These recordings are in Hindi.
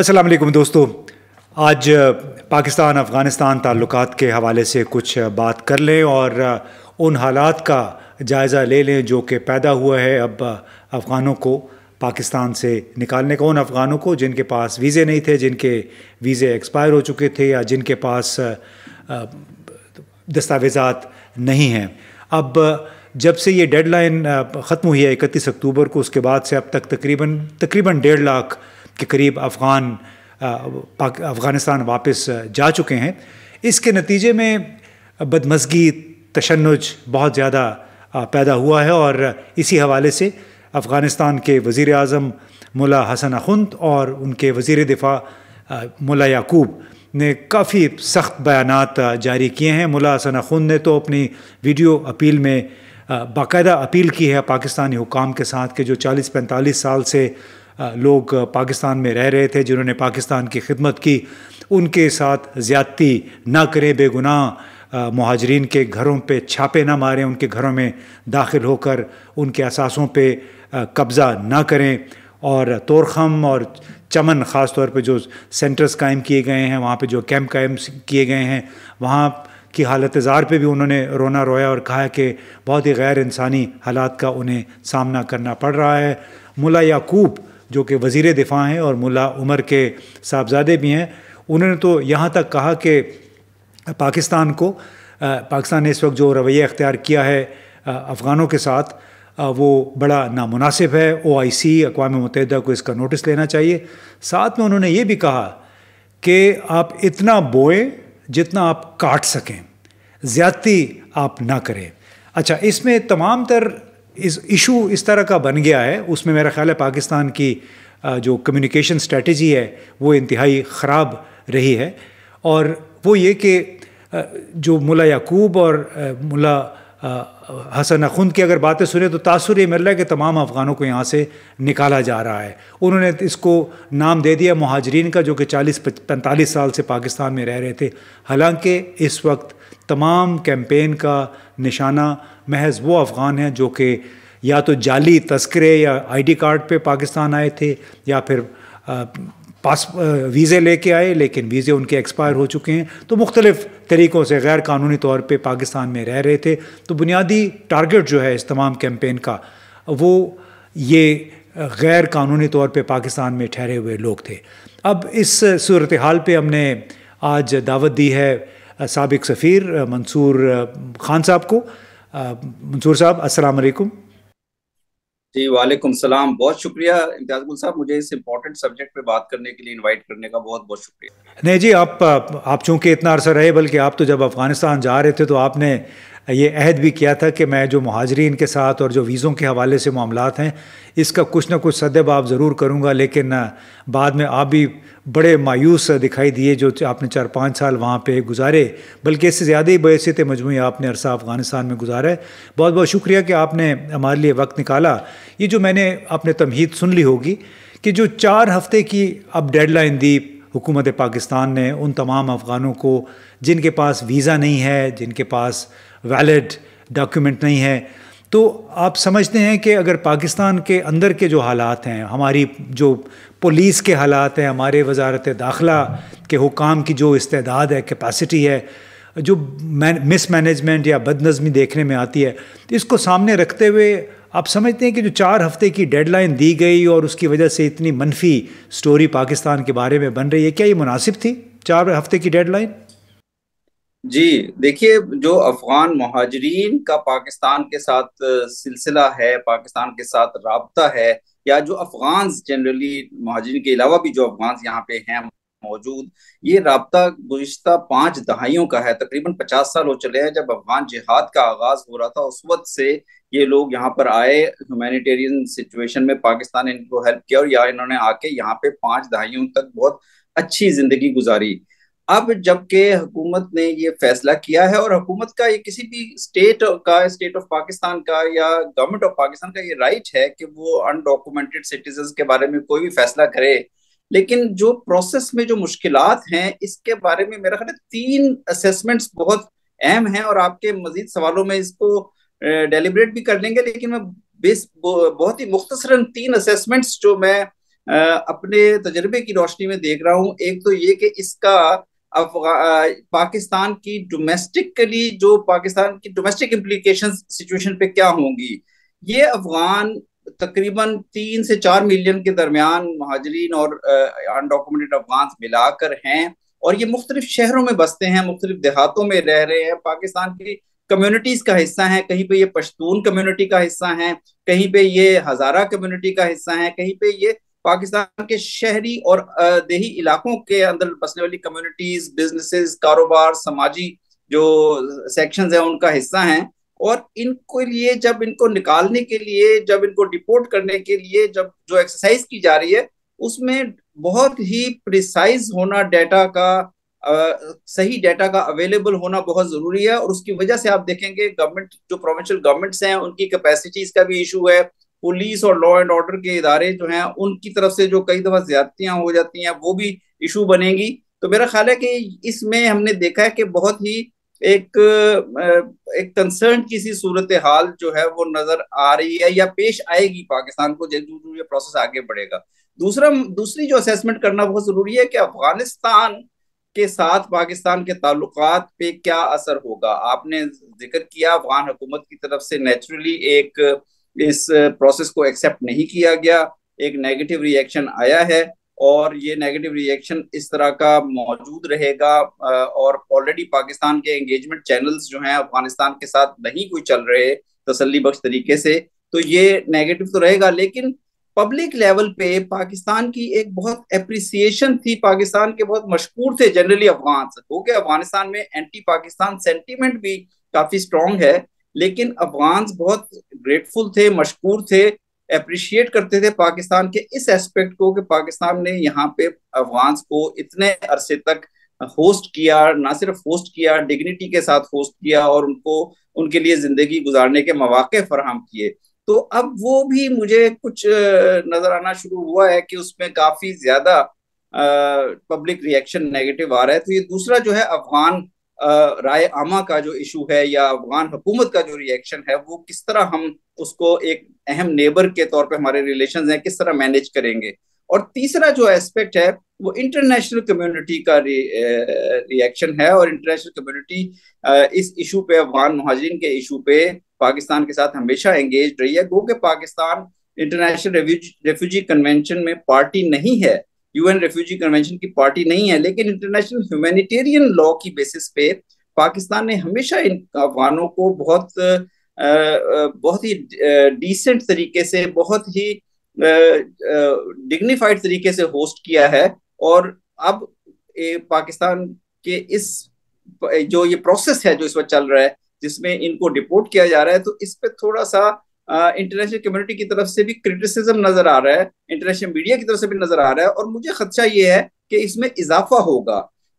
असलम दोस्तों आज पाकिस्तान अफ़गानिस्तान ताल्लुक के हवाले से कुछ बात कर लें और उन हालात का जायज़ा ले लें जो कि पैदा हुआ है अब अफ़गानों को पाकिस्तान से निकालने का उन अफ़गानों को जिनके पास वीज़े नहीं थे जिनके वीज़े एक्सपायर हो चुके थे या जिनके पास दस्तावेज़ा नहीं हैं अब जब से ये डेडलाइन ख़त्म हुई है इकतीस अक्टूबर को उसके बाद से अब तक तकरीबन तकरीबन डेढ़ लाख के करीब अफ़गान अफ़गानिस्तान वापस जा चुके हैं इसके नतीजे में बदमसगी तशनज बहुत ज़्यादा पैदा हुआ है और इसी हवाले से अफ़गानिस्तान के वज़ी अजम मुला हसन अखुंद और उनके वज़ी दिफ़ा मुला याकूब ने काफ़ी सख्त बयान जारी किए हैं मुला हसन अखुंद ने तो अपनी वीडियो अपील में बाकायदा अपील की है पाकिस्तानी हुकाम के साथ कि जो 40-45 साल से लोग पाकिस्तान में रह रहे थे जिन्होंने पाकिस्तान की खिदमत की उनके साथ ज़्यादती ना करें बेगुनाह महाजरीन के घरों पे छापे ना मारें उनके घरों में दाखिल होकर उनके असासों पे कब्ज़ा ना करें और तोरखम और चमन ख़ास तौर पे जो सेंटर्स कायम किए गए हैं वहाँ पे जो कैंप कायम किए गए हैं वहाँ की हालत ज़ार पे भी उन्होंने रोना रोया और कहा कि बहुत ही गैर इंसानी हालात का उन्हें सामना करना पड़ रहा है मुला याकूब जो कि वज़ी दिफ़ा हैं और मुला उमर के साहबजादे भी हैं उन्होंने तो यहाँ तक कहा कि पाकिस्तान को पाकिस्तान ने इस वक्त जो रवैया अख्तियार किया है अफ़गानों के साथ वो बड़ा नामनासिब है ओ आई सी अकवा मतहदा को इसका नोटिस लेना चाहिए साथ में उन्होंने ये भी कहा कि आप इतना बोएँ जितना आप काट सकें ज़्यादती आप ना करें अच्छा इसमें तमाम तर इस इशू इस तरह का बन गया है उसमें मेरा ख्याल है पाकिस्तान की जो कम्युनिकेशन स्ट्रेटजी है वो इंतहाई ख़राब रही है और वो ये कि जो मुला याकूब और मुला हसन अखुंद की अगर बातें सुने तो तासुर ये मिल रहा है कि तमाम अफ़गानों को यहाँ से निकाला जा रहा है उन्होंने इसको नाम दे दिया महाजरीन का जो कि 40 45 साल से पाकिस्तान में रह रहे थे हालांकि इस वक्त तमाम कैंपेन का निशाना महज वो अफ़गान हैं जो कि या तो जाली तस्करे या आईडी कार्ड पे पाकिस्तान आए थे या फिर पास वीज़े लेके आए लेकिन वीज़े उनके एक्सपायर हो चुके हैं तो मुख्तलिफ़ तरीक़ों से गैर कानूनी तौर पे पाकिस्तान में रह रहे थे तो बुनियादी टारगेट जो है इस तमाम कैंपेन का वो ये गैर कानूनी तौर पे पाकिस्तान में ठहरे हुए लोग थे अब इस सूरत हाल पर हमने आज दावत दी है सबक सफ़ीर मंसूर खान साहब को मंसूर साहब अस्सलाम वालेकुम जी वालेकुम सलाम बहुत शुक्रिया इम्तियाज गुल साहब मुझे इस इम्पोर्टेंट सब्जेक्ट पे बात करने के लिए इनवाइट करने का बहुत बहुत शुक्रिया नहीं जी आप आप चूंकि इतना अरसा रहे बल्कि आप तो जब अफ़गानिस्तान जा रहे थे तो आपने ये अहद भी किया था कि मैं जो महाजरीन के साथ और जो वीज़ों के हवाले से मामला हैं इसका कुछ ना कुछ सदब आप ज़रूर करूँगा लेकिन बाद में आप भी बड़े मायूस दिखाई दिए जो आपने चार पाँच साल वहाँ पे गुजारे बल्कि इससे ज़्यादा ही बसीत मजमू आपने अरसा अफ़गानिस्तान में गुजारा है बहुत बहुत शुक्रिया कि आपने हमारे लिए वक्त निकाला ये जो मैंने आपने तमहीद सुन ली होगी कि जो चार हफ्ते की अब डेडलाइन दी हुकूमत पाकिस्तान ने उन तमाम अफ़गानों को जिनके पास वीज़ा नहीं है जिनके पास वैलिड डॉक्यूमेंट नहीं है तो आप समझते हैं कि अगर पाकिस्तान के अंदर के जो हालात हैं हमारी जो पुलिस के हालात हैं हमारे वजारत दाखिला के हुकाम की जो इस्तेदाद है कैपेसिटी है जो मिस मैनेजमेंट या बदनज़मी देखने में आती है तो इसको सामने रखते हुए आप समझते हैं कि जो चार हफ्ते की डेडलाइन दी गई और उसकी वजह से इतनी मनफी स्टोरी पाकिस्तान के बारे में बन रही है क्या ये मुनासिब थी चार हफ्ते की डेडलाइन जी देखिए जो अफगान महाजरीन का पाकिस्तान के साथ सिलसिला है पाकिस्तान के साथ रबता है या जो अफगान जनरली महाजरीन के अलावा भी जो अफगान यहाँ पे हैं मौजूद ये रबता गुज्त पाँच दहाइयों का है तकरीबन पचास साल हो चले हैं जब अफगान जिहाद का आगाज हो रहा था उस वक्त से ये लोग यहाँ पर आए ह्यूमैनिटेरियन सिचुएशन में पाकिस्तान ने इनको हेल्प किया और या इन्होंने आके यहाँ पे पाँच दहाइयों तक बहुत अच्छी जिंदगी गुजारी अब जबकि हुकूमत ने ये फैसला किया है और हुकूमत का ये किसी भी स्टेट का स्टेट ऑफ पाकिस्तान का या गवर्नमेंट ऑफ पाकिस्तान का ये राइट है कि वो अनडॉक्यूमेंटेड सिटीजन के बारे में कोई भी फैसला करे लेकिन जो प्रोसेस में जो मुश्किल हैं इसके बारे में मेरा ख्याल तीन असेसमेंट्स बहुत अहम हैं और आपके मजीद सवालों में इसको डेलीबरेट भी कर लेंगे लेकिन मैं बेस बहुत ही मुख्तसरन तीन असेसमेंट्स जो मैं अपने तजर्बे की रोशनी में देख रहा हूँ एक तो ये कि इसका पाकिस्तान की डोमेस्टिकली जो पाकिस्तान की डोमेस्टिक इम्प्लीकेशन सिचुएशन पे क्या होंगी ये अफगान तकरीबन तीन से चार मिलियन के दरमियान महाजरीन और अनडॉक्यूमेंटेड अफगान मिलाकर हैं और ये मुख्तलिफ शहरों में बसते हैं मुख्तलिफ देहातों में रह रहे हैं पाकिस्तान की कम्युनिटीज का हिस्सा है कहीं पे ये पश्तून कम्युनिटी का हिस्सा है कहीं पे ये हजारा कम्युनिटी का हिस्सा है कहीं पे ये पाकिस्तान के शहरी और देही इलाकों के अंदर बसने वाली कम्युनिटीज बिजनेसेस कारोबार समाजी जो सेक्शंस हैं उनका हिस्सा हैं और इनको लिए जब इनको निकालने के लिए जब इनको डिपोर्ट करने के लिए जब जो एक्सरसाइज की जा रही है उसमें बहुत ही प्रिसाइज होना डेटा का आ, सही डेटा का अवेलेबल होना बहुत जरूरी है और उसकी वजह से आप देखेंगे गवर्नमेंट जो प्रोविंशियल गवर्नमेंट्स हैं उनकी कैपेसिटीज का भी इशू है पुलिस और लॉ एंड ऑर्डर के इदारे जो हैं उनकी तरफ से जो कई दफा ज्यादतियां हो जाती हैं वो भी इशू बनेगी तो मेरा ख्याल है कि इसमें हमने देखा है कि बहुत ही एक एक कंसर्न की सूरत हाल जो है वो नजर आ रही है या पेश आएगी पाकिस्तान को जब ये प्रोसेस आगे बढ़ेगा दूसरा दूसरी जो असेसमेंट करना बहुत जरूरी है कि अफगानिस्तान के साथ पाकिस्तान के ताल्लुक पे क्या असर होगा आपने जिक्र किया अफगान हुकूमत की तरफ से नेचुरली एक इस प्रोसेस को एक्सेप्ट नहीं किया गया एक नेगेटिव रिएक्शन आया है और ये नेगेटिव रिएक्शन इस तरह का मौजूद रहेगा और ऑलरेडी पाकिस्तान के एंगेजमेंट चैनल्स जो हैं अफगानिस्तान के साथ नहीं कोई चल रहे तसली बख्श तरीके से तो ये नेगेटिव तो रहेगा लेकिन पब्लिक लेवल पे पाकिस्तान की एक बहुत अप्रिसिएशन थी पाकिस्तान के बहुत मशहूर थे जनरली अफगान क्योंकि अफगानिस्तान में एंटी पाकिस्तान सेंटीमेंट भी काफी स्ट्रांग है लेकिन अफगान बहुत ग्रेटफुल थे मशहूर थे अप्रिशिएट करते थे पाकिस्तान के इस एस्पेक्ट को कि पाकिस्तान ने यहाँ पे अफगान को इतने अरसे तक होस्ट किया ना सिर्फ होस्ट किया डिग्निटी के साथ होस्ट किया और उनको उनके लिए जिंदगी गुजारने के मौाक़े फराहम किए तो अब वो भी मुझे कुछ नजर आना शुरू हुआ है कि उसमें काफी ज्यादा पब्लिक रिएक्शन नेगेटिव आ रहा है तो ये दूसरा जो है अफगान राय आमा का जो इशू है या अफगान हुकूमत का जो रिएक्शन है वो किस तरह हम उसको एक अहम नेबर के तौर पे हमारे रिलेशन हैं किस तरह मैनेज करेंगे और तीसरा जो एस्पेक्ट है वो इंटरनेशनल कम्युनिटी का रिएक्शन है और इंटरनेशनल कम्युनिटी इस इशू पे अफगान महाजरीन के इशू पे पाकिस्तान के साथ हमेशा एंगेज रही है क्योंकि पाकिस्तान इंटरनेशनल रेफ्यूजी कन्वेंशन में पार्टी नहीं है यूएन रेफ्यूजी कन्वेंशन की पार्टी नहीं है लेकिन इंटरनेशनल ह्यूमैनिटेरियन लॉ की बेसिस पे पाकिस्तान ने हमेशा इन अफगानों को बहुत बहुत ही डिसेंट तरीके से बहुत ही डिग्निफाइड तरीके से होस्ट किया है और अब पाकिस्तान के इस जो ये प्रोसेस है जो इस वक्त चल रहा है जिसमें इनको डिपोर्ट किया जा रहा है तो इस पे थोड़ा सा इंटरनेशनल कम्युनिटी की तरफ से भी क्रिटिसिज्म नजर आ रहा है इंटरनेशनल मीडिया की तरफ से भी नजर आ रहा है और मुझे खदशा ये है कि इसमें इजाफा होगा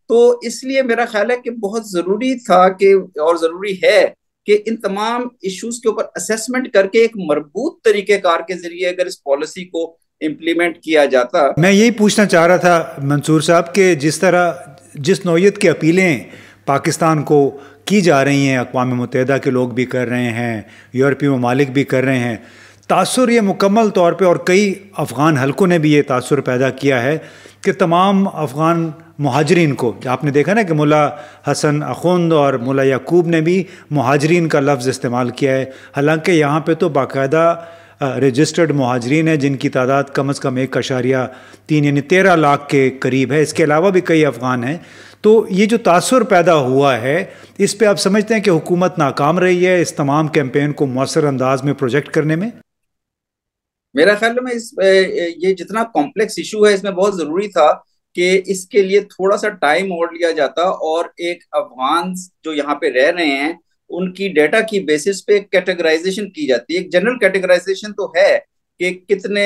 तो इसलिए मेरा ख्याल है कि बहुत जरूरी था कि और जरूरी है कि इन तमाम इश्यूज के ऊपर असेसमेंट करके एक मरबूत तरीक़ेकार के जरिए अगर इस पॉलिसी को इम्प्लीमेंट किया जाता मैं यही पूछना चाह रहा था मंसूर साहब के जिस तरह जिस नौीयत की अपीलें पाकिस्तान को की जा रही हैं अकवा मुतहदा के लोग भी कर रहे हैं यूरोपीय ममालिक भी कर रहे हैं तासर ये मुकम्मल तौर पर और कई अफ़गान हलकों ने भी ये तासर पैदा किया है कि तमाम अफ़गान महाजरीन को आपने देखा ना कि मुला हसन अखुंद और मुला याकूब ने भी महाजरीन का लफ्ज़ इस्तेमाल किया है हालांकि यहाँ पर तो बाकायदा रजिस्टर्ड महाजरीन हैं जिनकी तादाद कम अज़ कम एक अशारिया तीन यानी तेरह लाख के करीब है इसके अलावा भी कई अफ़गान हैं तो ये जो तासर पैदा हुआ है इस पर आप समझते हैं कि हुकूमत नाकाम रही है इस तमाम कैंपेन को मौसर अंदाज में प्रोजेक्ट करने में मेरा ख्याल में इस ये जितना कॉम्प्लेक्स इशू है इसमें बहुत जरूरी था कि इसके लिए थोड़ा सा टाइम और लिया जाता और एक अफगान जो यहाँ पे रह रहे हैं उनकी डेटा की बेसिस पे कैटेगराइजेशन की जाती है एक जनरल कैटेगराइजेशन तो है कि कितने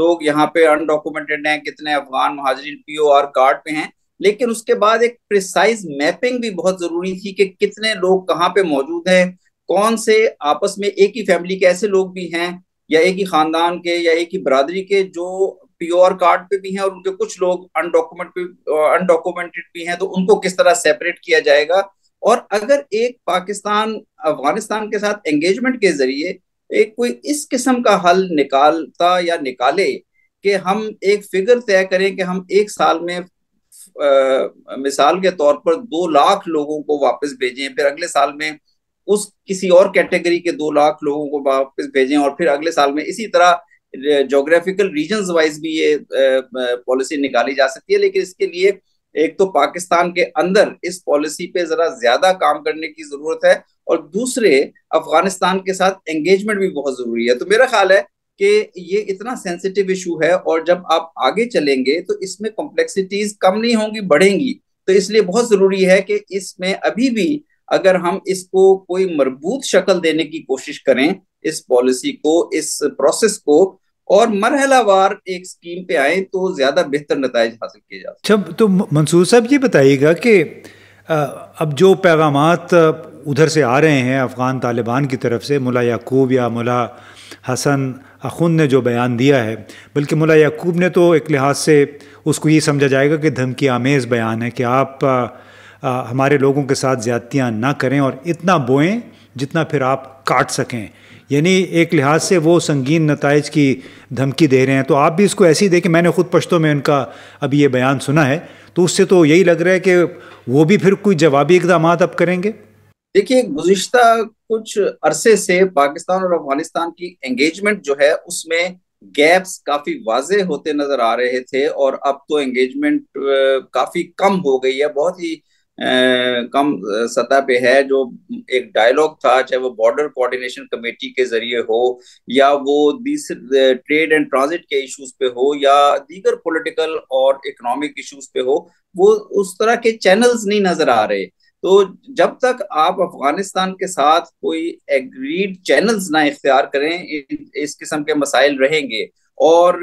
लोग यहाँ पे अनडॉक्यूमेंटेड हैं कितने अफगान महाजरीन पीओआर कार्ड पे हैं लेकिन उसके बाद एक प्रिसाइज मैपिंग भी बहुत जरूरी थी कि कितने लोग कहाँ पे मौजूद हैं कौन से आपस में एक ही फैमिली के ऐसे लोग भी हैं या एक ही खानदान के या एक ही बरादरी के जो प्योर कार्ड पे भी हैं और उनके कुछ लोग अनडॉक्यूमेंट अनडॉक्यूमेंटेड भी हैं तो उनको किस तरह सेपरेट किया जाएगा और अगर एक पाकिस्तान अफगानिस्तान के साथ एंगेजमेंट के जरिए एक कोई इस किस्म का हल निकालता या निकाले कि हम एक फिगर तय करें कि हम एक साल में मिसाल के तौर पर दो लाख लोगों को वापस भेजें फिर अगले साल में उस किसी और कैटेगरी के दो लाख लोगों को वापस भेजें और फिर अगले साल में इसी तरह जोग्राफिकल रीजन वाइज भी ये पॉलिसी निकाली जा सकती है लेकिन इसके लिए एक तो पाकिस्तान के अंदर इस पॉलिसी पे जरा ज्यादा काम करने की जरूरत है और दूसरे अफगानिस्तान के साथ एंगेजमेंट भी बहुत जरूरी है तो मेरा ख्याल है कि ये इतना सेंसिटिव इशू है और जब आप आगे चलेंगे तो इसमें कॉम्प्लेक्सिटीज कम नहीं होंगी बढ़ेंगी तो इसलिए बहुत जरूरी है कि इसमें अभी भी अगर हम इसको कोई मजबूत शक्ल देने की कोशिश करें इस पॉलिसी को इस प्रोसेस को और मरहलावार एक स्कीम पे आए तो ज्यादा बेहतर नतज हासिल किए जा सकते अच्छा, तो मंसूर साहब ये बताइएगा कि अब जो पैगाम उधर से आ रहे हैं अफ़गान तालिबान की तरफ से मुला याकूब या मुला हसन अखुन ने जो बयान दिया है बल्कि मुला याकूब ने तो एक लिहाज से उसको ये समझा जाएगा कि धमकी आमेज़ बयान है कि आप आ, आ, हमारे लोगों के साथ ज़्यादतियाँ ना करें और इतना बोएं जितना फिर आप काट सकें यानी एक लिहाज से वो संगीन नतज की धमकी दे रहे हैं तो आप भी इसको ऐसे ही देखें मैंने ख़ुद पश्तों में उनका अभी ये बयान सुना है तो उससे तो यही लग रहा है कि वो भी फिर कोई जवाबी इकदाम अब करेंगे देखिए गुज्त कुछ अरसे से पाकिस्तान और अफगानिस्तान की एंगेजमेंट जो है उसमें गैप्स काफी वाजे होते नजर आ रहे थे और अब तो एंगेजमेंट काफी कम हो गई है बहुत ही कम सतह पे है जो एक डायलॉग था चाहे वो बॉर्डर कोऑर्डिनेशन कमेटी के जरिए हो या वो ट्रेड एंड ट्रांजिट के इश्यूज पे हो या दीगर पॉलिटिकल और इकोनॉमिक इश्यूज पे हो वो उस तरह के चैनल्स नहीं नजर आ रहे तो जब तक आप अफगानिस्तान के साथ कोई एग्रीड चैनल्स ना इख्तियार करें इस किस्म के मसाइल रहेंगे और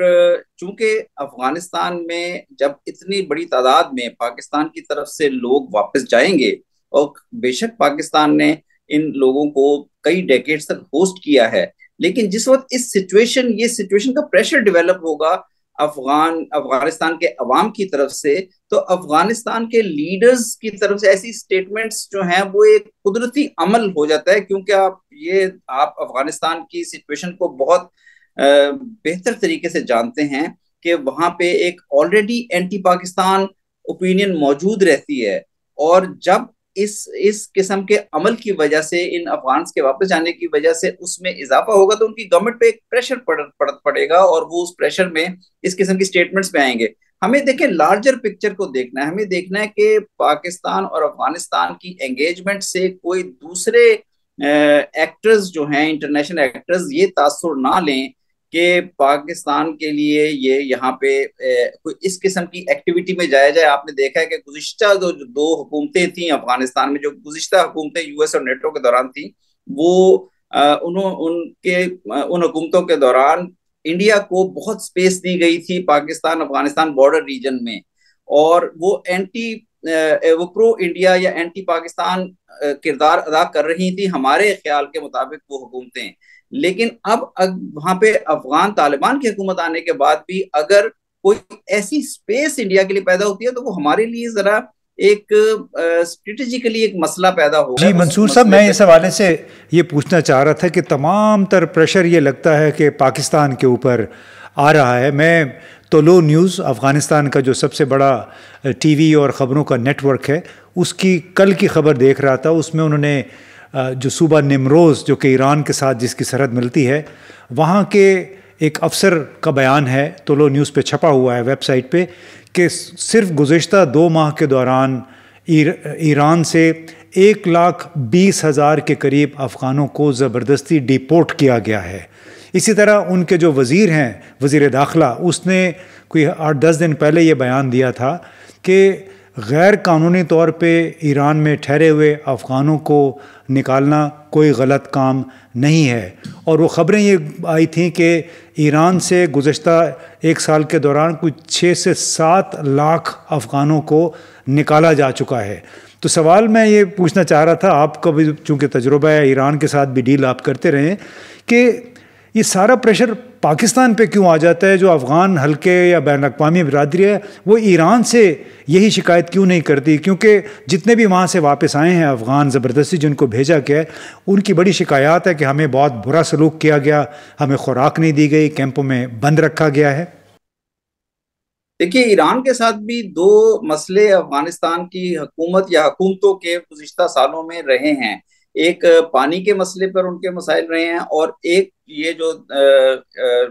चूंकि अफगानिस्तान में जब इतनी बड़ी तादाद में पाकिस्तान की तरफ से लोग वापस जाएंगे और बेशक पाकिस्तान ने इन लोगों को कई डेकेड्स तक होस्ट किया है लेकिन जिस वक्त इस सिचुएशन ये सिचुएशन का प्रेशर डेवलप होगा अफगान अफगानिस्तान के अवाम की तरफ से तो अफगानिस्तान के लीडर्स की तरफ से ऐसी स्टेटमेंट्स जो हैं वो एक कुदरती अमल हो जाता है क्योंकि आप ये आप अफगानिस्तान की सिचुएशन को बहुत बेहतर तरीके से जानते हैं कि वहां पे एक ऑलरेडी एंटी पाकिस्तान ओपिनियन मौजूद रहती है और जब इस इस किस्म के अमल की वजह से इन अफगान के वापस जाने की वजह से उसमें इजाफा होगा तो उनकी गवर्नमेंट पे एक प्रेशर पड़, पड़, पड़ेगा और वो उस प्रेशर में इस किस्म की स्टेटमेंट्स पे आएंगे हमें देखें लार्जर पिक्चर को देखना है हमें देखना है कि पाकिस्तान और अफगानिस्तान की एंगेजमेंट से कोई दूसरे एक्टर्स जो हैं इंटरनेशनल एक्टर्स ये तासुर ना लें कि पाकिस्तान के लिए ये यहाँ पे कोई इस किस्म की एक्टिविटी में जाया जाए आपने देखा है कि गुज्त जो दो हुकूमतें थी अफगानिस्तान में जो गुज्त हुकूमतें यूएस और नेटो के दौरान थी वो उन उनके उन हुकूमतों के दौरान इंडिया को बहुत स्पेस दी गई थी पाकिस्तान अफगानिस्तान बॉर्डर रीजन में और वो एंटी वो प्रो इंडिया या एंटी पाकिस्तान किरदार अदा कर रही थी हमारे ख्याल के मुताबिक वो हुकूमतें लेकिन अब अग, वहां पे अफगान तालिबान की हुकूमत आने के बाद भी अगर कोई ऐसी स्पेस इंडिया के लिए पैदा होती है तो वो हमारे लिए जरा एक स्ट्रेटेजिकली एक मसला पैदा हो जी मंसूर साहब मैं इस हवाले से ये पूछना चाह रहा था कि तमाम तर प्रेशर ये लगता है कि पाकिस्तान के ऊपर आ रहा है मैं तो लो न्यूज़ अफ़गानिस्तान का जो सबसे बड़ा टीवी और ख़बरों का नेटवर्क है उसकी कल की खबर देख रहा था उसमें उन्होंने जो सूबा निमरोज़ जो कि ईरान के साथ जिसकी सरहद मिलती है वहाँ के एक अफसर का बयान है तो लो न्यूज़ पे छपा हुआ है वेबसाइट पे कि सिर्फ गुज्त दो माह के दौरान ईरान से एक लाख बीस हज़ार के करीब अफ़गानों को ज़बरदस्ती डिपोर्ट किया गया है इसी तरह उनके जो वज़ीर हैं वज़ी दाखिला उसने कोई आठ दस दिन पहले ये बयान दिया था कि गैर कानूनी तौर पे ईरान में ठहरे हुए अफ़गानों को निकालना कोई गलत काम नहीं है और वो ख़बरें ये आई थी कि ईरान से गुज्त एक साल के दौरान कुछ छः से सात लाख अफ़गानों को निकाला जा चुका है तो सवाल मैं ये पूछना चाह रहा था आपका भी चूँकि तजुर्बा है ईरान के साथ भी डील आप करते रहें कि ये सारा प्रेशर पाकिस्तान पे क्यों आ जाता है जो अफ़गान हल्के या बैन अवी बरदरी है वो ईरान से यही शिकायत क्यों नहीं करती क्योंकि जितने भी वहाँ से वापस आए हैं अफ़गान ज़बरदस्ती जिनको भेजा गया है उनकी बड़ी शिकायत है कि हमें बहुत बुरा सलूक किया गया हमें खुराक नहीं दी गई कैंपों में बंद रखा गया है देखिए ईरान के साथ भी दो मसले अफगानिस्तान की हकूमत या हकूमतों के गुजशत सालों में रहे हैं एक पानी के मसले पर उनके मसाइल रहे हैं और एक ये जो आ, आ,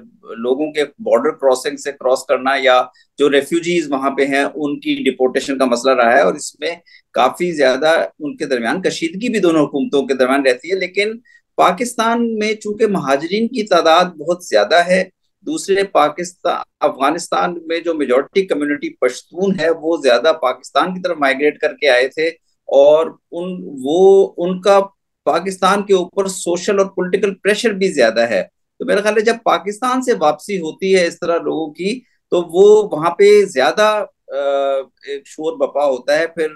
लोगों के बॉर्डर क्रॉसिंग से क्रॉस करना या जो रेफ्यूजीज वहां पे हैं उनकी डिपोर्टेशन का मसला रहा है और इसमें काफी ज्यादा उनके दरमियान कशीदगी भी दोनों हुकूमतों के दरमियान रहती है लेकिन पाकिस्तान में चूंकि महाजरीन की तादाद बहुत ज्यादा है दूसरे पाकिस्तान अफगानिस्तान में जो मेजोरिटी कम्युनिटी पश्तून है वो ज्यादा पाकिस्तान की तरफ माइग्रेट करके आए थे और उन वो उनका पाकिस्तान के ऊपर सोशल और पॉलिटिकल प्रेशर भी ज्यादा है तो मेरा ख्याल है जब पाकिस्तान से वापसी होती है इस तरह लोगों की तो वो वहां पे ज्यादा एक शोर बपा होता है फिर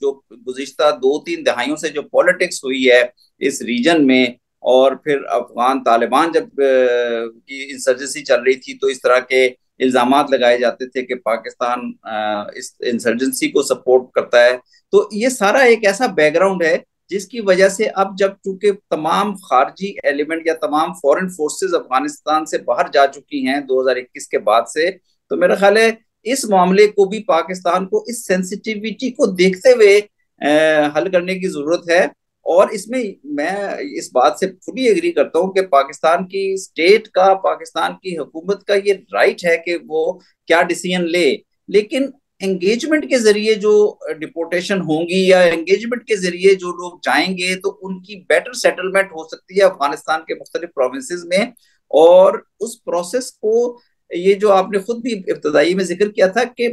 जो गुजशत दो तीन दहाइयों से जो पॉलिटिक्स हुई है इस रीजन में और फिर अफगान तालिबान जब की इंसर्जेंसी चल रही थी तो इस तरह के इल्जाम लगाए जाते थे कि पाकिस्तान इस इंसर्जेंसी को सपोर्ट करता है तो ये सारा एक ऐसा बैकग्राउंड है जिसकी वजह से अब जब चूंकि तमाम खारजी एलिमेंट या तमाम फॉरेन फोर्सेस अफगानिस्तान से बाहर जा चुकी हैं 2021 के बाद से तो मेरा ख्याल है इस मामले को भी पाकिस्तान को इस सेंसिटिविटी को देखते हुए हल करने की जरूरत है और इसमें मैं इस बात से फुली एग्री करता हूँ कि पाकिस्तान की स्टेट का पाकिस्तान की हुकूमत का ये राइट है कि वो क्या डिसीजन ले लेकिन एंगेजमेंट के जरिए जो डिपोटेशन होंगी या एंगेजमेंट के जरिए जो लोग जाएंगे तो उनकी बेटर सेटलमेंट हो सकती है अफगानिस्तान के मुख्तलिफ प्रोविंस में और उस प्रोसेस को ये जो आपने खुद भी इब्तदाई में जिक्र किया था कि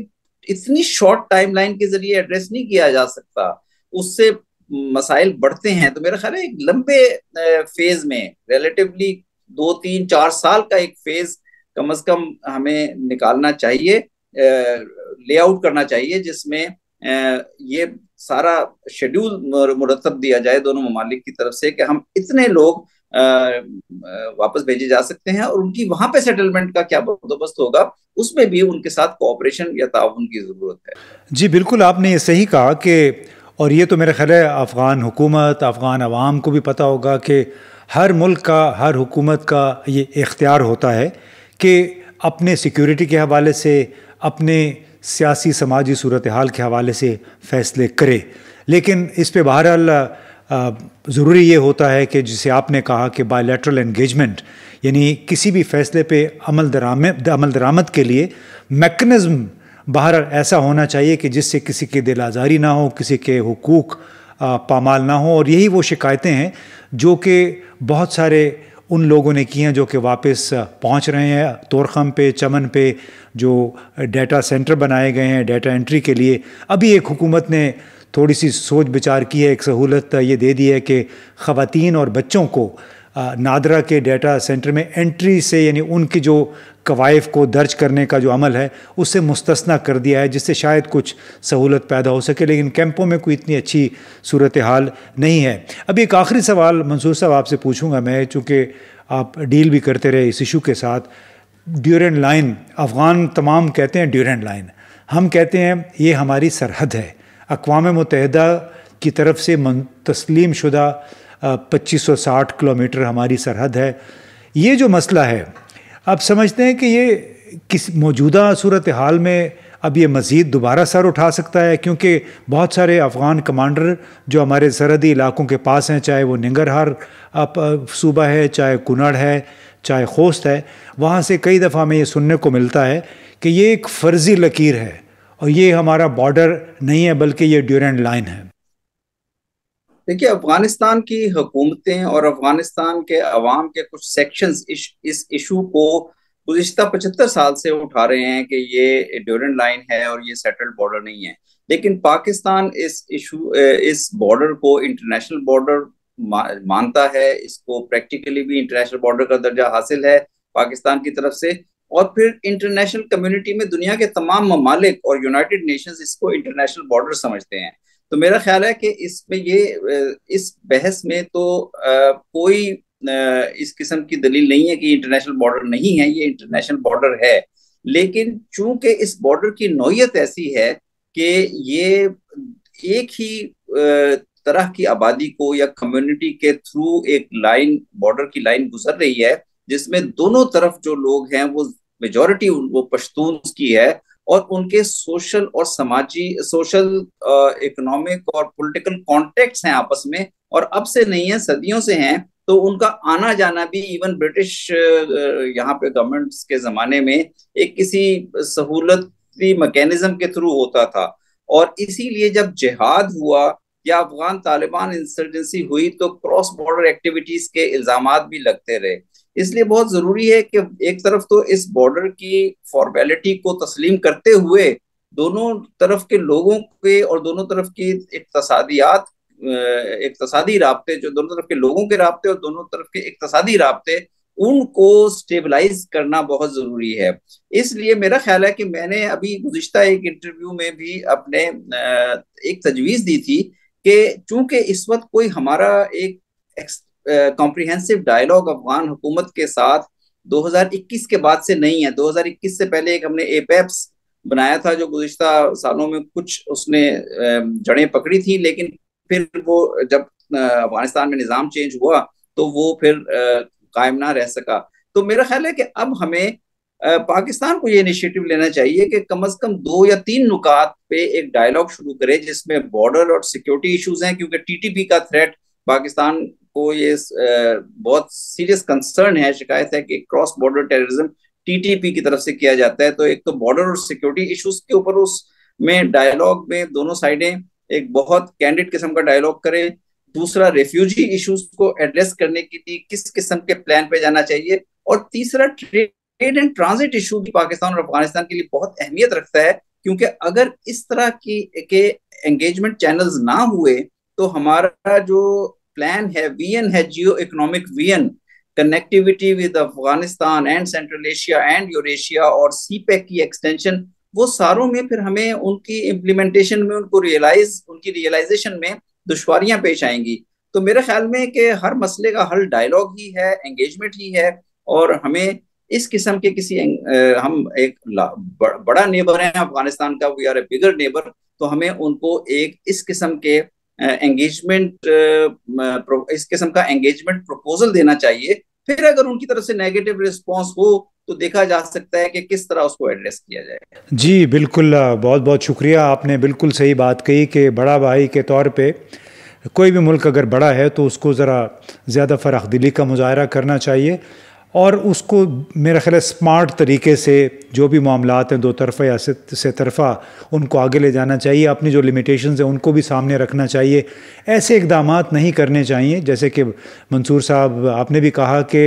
इतनी शॉर्ट टाइमलाइन के जरिए एड्रेस नहीं किया जा सकता उससे मसाइल बढ़ते हैं तो मेरा ख्याल है एक लंबे फेज में रिलेटिवली दो तीन चार साल का एक फेज कम अज कम हमें निकालना चाहिए लेआउट करना चाहिए जिसमें ये सारा शेड्यूल मुरतब दिया जाए दोनों ममालिक की तरफ से कि हम इतने लोग वापस भेजे जा सकते हैं और उनकी वहां पे सेटलमेंट का क्या बंदोबस्त होगा उसमें भी उनके साथ कोऑपरेशन या ताउन की जरूरत है जी बिल्कुल आपने ये सही कहा कि और ये तो मेरे ख्याल है अफ़गान हुकूमत अफ़गान आवाम को भी पता होगा कि हर मुल्क का हर हुकूमत का ये इख्तियार होता है कि अपने सिक्योरिटी के हवाले से अपने सियासी समाजी सूरत हाल के हवाले से फ़ैसले करे लेकिन इस पर बहरहाल ज़रूरी ये होता है कि जिसे आपने कहा कि बायोलेट्रल इंगेजमेंट यानी किसी भी फ़ैसले पर अमल दरामद अमल दरामद के लिए मेकनिज़म बाहर ऐसा होना चाहिए कि जिससे किसी की दिल आज़ारी ना हो किसी के हकूक़ पामाल ना हो और यही वो शिकायतें हैं जो कि बहुत सारे उन लोगों ने की हैं जो कि वापस पहुंच रहे हैं तोरखम पे चमन पे जो डेटा सेंटर बनाए गए हैं डेटा एंट्री के लिए अभी एक हुकूमत ने थोड़ी सी सोच विचार की है एक सहूलत ये दे दी है कि ख़वान और बच्चों को नादरा के डेटा सेंटर में एंट्री से यानी उनकी जो कवायफ को दर्ज करने का जो अमल है उससे मुस्तना कर दिया है जिससे शायद कुछ सहूलत पैदा हो सके लेकिन कैंपों में कोई इतनी अच्छी सूरत हाल नहीं है अब एक आखिरी सवाल मंसूर साहब आपसे पूछूंगा मैं चूँकि आप डील भी करते रहे इस इशू के साथ ड्यूरेंट लाइन अफ़गान तमाम कहते हैं ड्यूरेंट लाइन हम कहते हैं ये हमारी सरहद है अकवा मुतहदा की तरफ से तस्लीम शुदा 2560 किलोमीटर हमारी सरहद है ये जो मसला है आप समझते हैं कि ये किस मौजूदा सूरत हाल में अब ये मज़ीद दोबारा सर उठा सकता है क्योंकि बहुत सारे अफ़गान कमांडर जो हमारे सरहदी इलाकों के पास हैं चाहे वो निंगरहार सूबा है चाहे कुनड़ है चाहे खोस्त है वहाँ से कई दफ़ा हमें ये सुनने को मिलता है कि ये एक फ़र्ज़ी लकीर है और ये हमारा बॉर्डर नहीं है बल्कि ये ड्यूरेंट लाइन है देखिए अफगानिस्तान की हुकूमतें और अफगानिस्तान के अवाम के कुछ सेक्शन इस इस इशू को गुजशत पचहत्तर साल से उठा रहे हैं कि ये ड्यूरेंट लाइन है और ये सेटल्ड बॉर्डर नहीं है लेकिन पाकिस्तान इस इशू इस बॉर्डर को इंटरनेशनल बॉर्डर मानता है इसको प्रैक्टिकली भी इंटरनेशनल बॉर्डर का दर्जा हासिल है पाकिस्तान की तरफ से और फिर इंटरनेशनल कम्युनिटी में दुनिया के तमाम ममालिक और यूनाइटेड नेशंस इसको इंटरनेशनल बॉर्डर समझते हैं तो मेरा ख्याल है कि इसमें ये इस बहस में तो कोई इस किस्म की दलील नहीं है कि इंटरनेशनल बॉर्डर नहीं है ये इंटरनेशनल बॉर्डर है लेकिन चूंकि इस बॉर्डर की नोयत ऐसी है कि ये एक ही तरह की आबादी को या कम्युनिटी के थ्रू एक लाइन बॉर्डर की लाइन गुजर रही है जिसमें दोनों तरफ जो लोग हैं वो मेजोरिटी वो पश्तून की है और उनके सोशल और समाजी सोशल इकोनॉमिक और पॉलिटिकल कॉन्टेक्ट हैं आपस में और अब से नहीं है सदियों से हैं तो उनका आना जाना भी इवन ब्रिटिश यहाँ पे गवर्नमेंट्स के जमाने में एक किसी सहूलती मैकेनिज्म के थ्रू होता था और इसीलिए जब जिहाद हुआ या अफगान तालिबान इंसर्जेंसी हुई तो क्रॉस बॉर्डर एक्टिविटीज के इल्जाम भी लगते रहे इसलिए बहुत जरूरी है कि एक तरफ तो इस बॉर्डर की फॉर्मेलिटी को तस्लीम करते हुए दोनों तरफ के लोगों के और दोनों तरफ की इकतसादियात इकतसादी रबते जो दोनों तरफ के लोगों के रबते और दोनों तरफ के इकतसादी रबते उनको स्टेबलाइज करना बहुत ज़रूरी है इसलिए मेरा ख्याल है कि मैंने अभी गुज्त एक इंटरव्यू में भी अपने एक तजवीज़ दी थी कि चूंकि इस वक्त कोई हमारा एक कॉम्प्रिहेंसिव डायलॉग अफगान हुकूमत के साथ 2021 के बाद से नहीं है 2021 से पहले एक हमने एपेप्स e बनाया था जो गुजशत सालों में कुछ उसने जड़ें पकड़ी थी लेकिन फिर वो जब अफगानिस्तान में निज़ाम चेंज हुआ तो वो फिर कायम ना रह सका तो मेरा ख्याल है कि अब हमें पाकिस्तान को ये इनिशिएटिव लेना चाहिए कि कम अज कम दो या तीन नुकात पे एक डायलॉग शुरू करे जिसमें बॉर्डर और सिक्योरिटी इश्यूज हैं क्योंकि टीटीपी का थ्रेट पाकिस्तान को ये बहुत सीरियस कंसर्न है शिकायत है कि क्रॉस बॉर्डर टेररिज्म टीटीपी की तरफ से किया जाता है तो एक तो बॉर्डर और सिक्योरिटी इश्यूज के ऊपर उस में डायलॉग में दोनों साइडें एक बहुत कैंडिड किस्म का डायलॉग करें दूसरा रेफ्यूजी इश्यूज को एड्रेस करने के लिए किस किस्म के प्लान पे जाना चाहिए और तीसरा ट्रेड एंड ट्रांजिट इशू भी पाकिस्तान और अफगानिस्तान के लिए बहुत अहमियत रखता है क्योंकि अगर इस तरह की के एंगेजमेंट चैनल्स ना हुए तो हमारा जो plan है वीएन है जियो इकोनॉमिक वीएन connectivity with Afghanistan and central Asia and Eurasia और सीपेक e की एक्सटेंशन वो सारों में फिर हमें उनकी इम्प्लीमेंटेशन में उनको रियलाइज उनकी रियलाइजेशन में दुश्वारियां पेश आएंगी तो मेरे ख्याल में कि हर मसले का हल डायलॉग ही है एंगेजमेंट ही है और हमें इस किस्म के किसी एंग, हम एक बड़ा नेबर है अफगानिस्तान का we are a bigger neighbour तो हमें उनको एक इस किस्म के एंगेजमेंट इस किस्म का एंगेजमेंट प्रपोजल देना चाहिए फिर अगर उनकी तरफ से नेगेटिव रिस्पॉन्स हो तो देखा जा सकता है कि किस तरह उसको एड्रेस किया जाए जी बिल्कुल बहुत बहुत शुक्रिया आपने बिल्कुल सही बात कही कि बड़ा भाई के तौर पे कोई भी मुल्क अगर बड़ा है तो उसको ज़रा ज़्यादा फ़राख दिली का मुजाहरा करना चाहिए और उसको मेरा ख्याल है स्मार्ट तरीके से जो भी मामला हैं दो तरफ़ा या से तरफ़ा उनको आगे ले जाना चाहिए अपनी जो लिमिटेशंस हैं उनको भी सामने रखना चाहिए ऐसे इकदाम नहीं करने चाहिए जैसे कि मंसूर साहब आपने भी कहा कि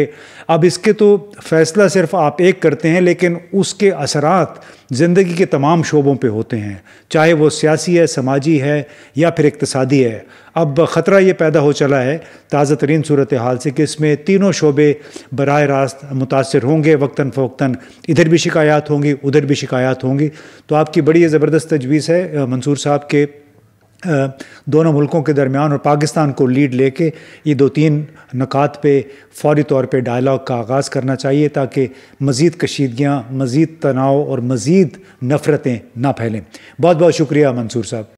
अब इसके तो फ़ैसला सिर्फ आप एक करते हैं लेकिन उसके असरात ज़िंदगी के तमाम शोबों पे होते हैं चाहे वो सियासी है समाजी है या फिर इकतसादी है अब ख़तरा ये पैदा हो चला है ताज़ा तरीन सूरत हाल से कि इसमें तीनों शोबे बर रास्त मुतासर होंगे वक्ता फ़ोक्ता इधर भी शिकायत होंगी उधर भी शिकायत होंगी तो आपकी बड़ी ज़बरदस्त तजवीज़ है मंसूर साहब के दोनों मुल्कों के दरमियान और पाकिस्तान को लीड लेके ये दो तीन नकात पे फौरी तौर पे डायलॉग का आगाज़ करना चाहिए ताकि मज़ीद कशीदगियाँ मज़ीद तनाव और मज़ीद नफ़रतें ना फैलें बहुत बहुत शुक्रिया मंसूर साहब